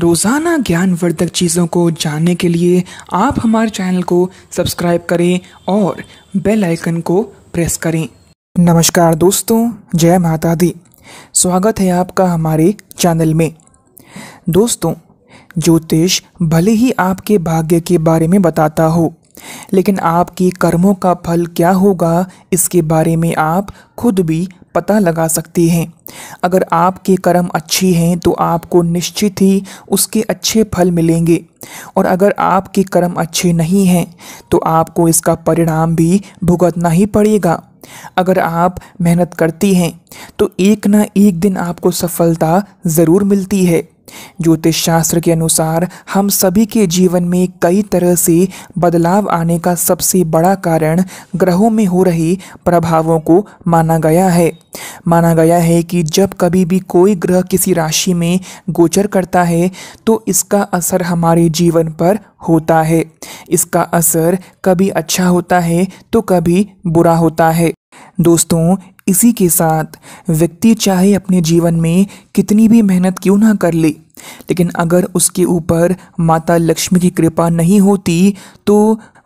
रोज़ाना ज्ञानवर्धक चीज़ों को जानने के लिए आप हमारे चैनल को सब्सक्राइब करें और बेल आइकन को प्रेस करें नमस्कार दोस्तों जय माता दी स्वागत है आपका हमारे चैनल में दोस्तों ज्योतिष भले ही आपके भाग्य के बारे में बताता हो लेकिन आपके कर्मों का फल क्या होगा इसके बारे में आप खुद भी पता लगा सकती हैं अगर आपके कर्म अच्छी हैं तो आपको निश्चित ही उसके अच्छे फल मिलेंगे और अगर आपके कर्म अच्छे नहीं हैं तो आपको इसका परिणाम भी भुगतना ही पड़ेगा अगर आप मेहनत करती हैं तो एक ना एक दिन आपको सफलता ज़रूर मिलती है ज्योतिष शास्त्र के अनुसार हम सभी के जीवन में कई तरह से बदलाव आने का सबसे बड़ा कारण ग्रहों में हो रहे प्रभावों को माना गया है माना गया है कि जब कभी भी कोई ग्रह किसी राशि में गोचर करता है तो इसका असर हमारे जीवन पर होता है इसका असर कभी अच्छा होता है तो कभी बुरा होता है दोस्तों इसी के साथ व्यक्ति चाहे अपने जीवन में कितनी भी मेहनत क्यों ना कर ले लेकिन अगर उसके ऊपर माता लक्ष्मी की कृपा नहीं होती तो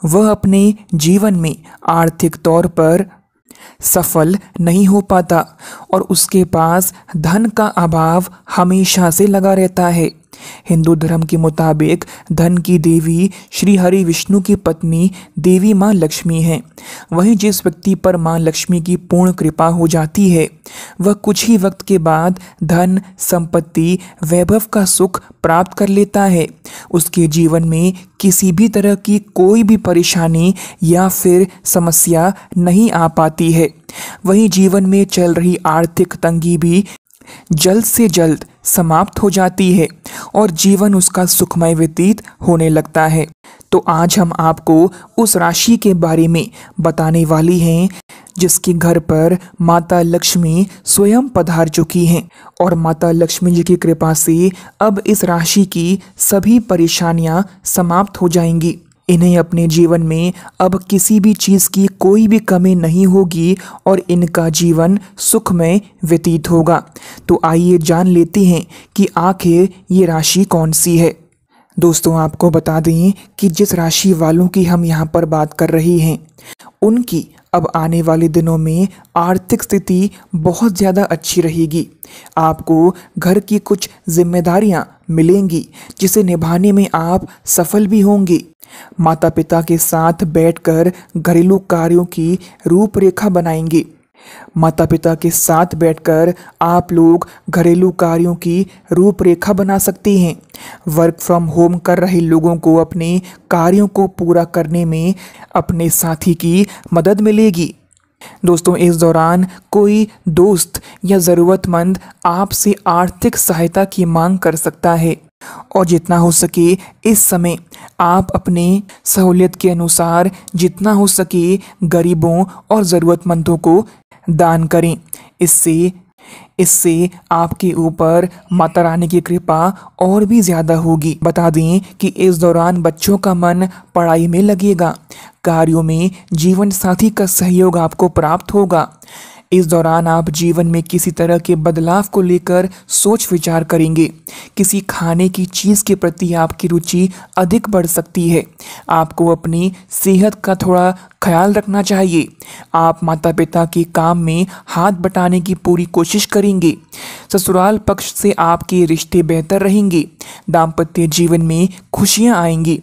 वह अपने जीवन में आर्थिक तौर पर सफल नहीं हो पाता और उसके पास धन का अभाव हमेशा से लगा रहता है हिंदू धर्म के मुताबिक धन की देवी श्री हरि विष्णु की पत्नी देवी माँ लक्ष्मी है वहीं जिस व्यक्ति पर माँ लक्ष्मी की पूर्ण कृपा हो जाती है वह कुछ ही वक्त के बाद धन संपत्ति वैभव का सुख प्राप्त कर लेता है उसके जीवन में किसी भी तरह की कोई भी परेशानी या फिर समस्या नहीं आ पाती है वहीं जीवन में चल रही आर्थिक तंगी भी जल्द से जल्द समाप्त हो जाती है और जीवन उसका सुखमय व्यतीत होने लगता है तो आज हम आपको उस राशि के बारे में बताने वाली हैं जिसके घर पर माता लक्ष्मी स्वयं पधार चुकी हैं और माता लक्ष्मी जी की कृपा से अब इस राशि की सभी परेशानियां समाप्त हो जाएंगी इन्हें अपने जीवन में अब किसी भी चीज़ की कोई भी कमी नहीं होगी और इनका जीवन सुखमय व्यतीत होगा तो आइए जान लेते हैं कि आखिर ये राशि कौन सी है दोस्तों आपको बता दें कि जिस राशि वालों की हम यहाँ पर बात कर रहे हैं उनकी अब आने वाले दिनों में आर्थिक स्थिति बहुत ज़्यादा अच्छी रहेगी आपको घर की कुछ जिम्मेदारियाँ मिलेंगी जिसे निभाने में आप सफल भी होंगे माता पिता के साथ बैठकर घरेलू कार्यों की रूपरेखा बनाएंगे माता पिता के साथ बैठकर आप लोग घरेलू कार्यों की रूपरेखा बना सकते हैं वर्क फ्रॉम होम कर रहे लोगों को अपने कार्यों को पूरा करने में अपने साथी की मदद मिलेगी दोस्तों इस दौरान कोई दोस्त या ज़रूरतमंद आपसे आर्थिक सहायता की मांग कर सकता है और जितना हो सके इस समय आप अपने सहूलियत के अनुसार जितना हो सके गरीबों और ज़रूरतमंदों को दान करें इससे इससे आपके ऊपर माता रानी की कृपा और भी ज़्यादा होगी बता दें कि इस दौरान बच्चों का मन पढ़ाई में लगेगा कार्यों में जीवन साथी का सहयोग आपको प्राप्त होगा इस दौरान आप जीवन में किसी तरह के बदलाव को लेकर सोच विचार करेंगे किसी खाने की चीज़ के प्रति आपकी रुचि अधिक बढ़ सकती है आपको अपनी सेहत का थोड़ा ख्याल रखना चाहिए आप माता पिता के काम में हाथ बटाने की पूरी कोशिश करेंगे ससुराल पक्ष से आपके रिश्ते बेहतर रहेंगे दाम्पत्य जीवन में खुशियाँ आएंगी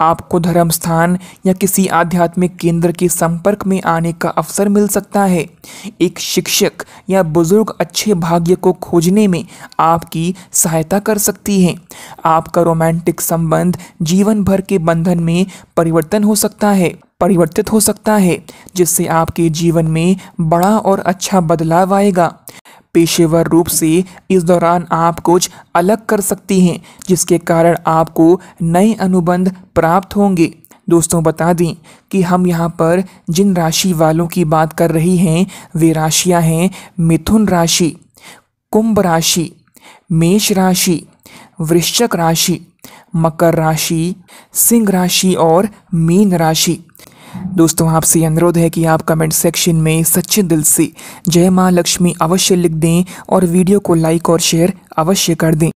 आपको धर्म स्थान या किसी आध्यात्मिक केंद्र के संपर्क में आने का अवसर मिल सकता है एक शिक्षक या बुजुर्ग अच्छे भाग्य को खोजने में आपकी सहायता कर सकती हैं आपका रोमांटिक संबंध जीवन भर के बंधन में परिवर्तन हो सकता है परिवर्तित हो सकता है जिससे आपके जीवन में बड़ा और अच्छा बदलाव आएगा पेशेवर रूप से इस दौरान आप कुछ अलग कर सकती हैं जिसके कारण आपको नए अनुबंध प्राप्त होंगे दोस्तों बता दें कि हम यहाँ पर जिन राशि वालों की बात कर रही हैं वे राशियाँ हैं मिथुन राशि कुंभ राशि मेष राशि वृश्चक राशि मकर राशि सिंह राशि और मीन राशि दोस्तों आपसे अनुरोध है कि आप कमेंट सेक्शन में सच्चे दिल से जय माँ लक्ष्मी अवश्य लिख दें और वीडियो को लाइक और शेयर अवश्य कर दें